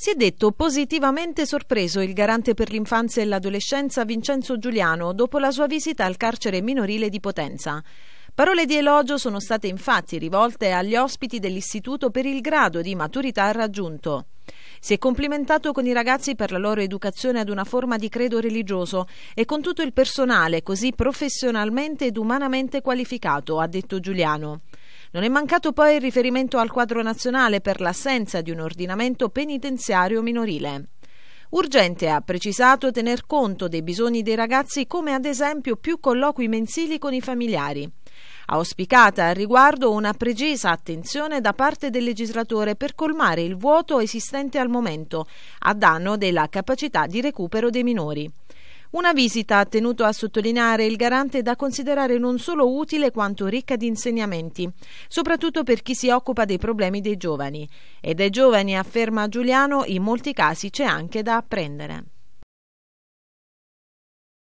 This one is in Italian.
Si è detto positivamente sorpreso il garante per l'infanzia e l'adolescenza Vincenzo Giuliano dopo la sua visita al carcere minorile di Potenza. Parole di elogio sono state infatti rivolte agli ospiti dell'istituto per il grado di maturità raggiunto. Si è complimentato con i ragazzi per la loro educazione ad una forma di credo religioso e con tutto il personale così professionalmente ed umanamente qualificato, ha detto Giuliano. Non è mancato poi il riferimento al quadro nazionale per l'assenza di un ordinamento penitenziario minorile. Urgente, ha precisato, tener conto dei bisogni dei ragazzi come ad esempio più colloqui mensili con i familiari. Auspicata al riguardo una precisa attenzione da parte del legislatore per colmare il vuoto esistente al momento, a danno della capacità di recupero dei minori. Una visita, ha tenuto a sottolineare il garante, da considerare non solo utile quanto ricca di insegnamenti, soprattutto per chi si occupa dei problemi dei giovani. E dai giovani, afferma Giuliano, in molti casi c'è anche da apprendere.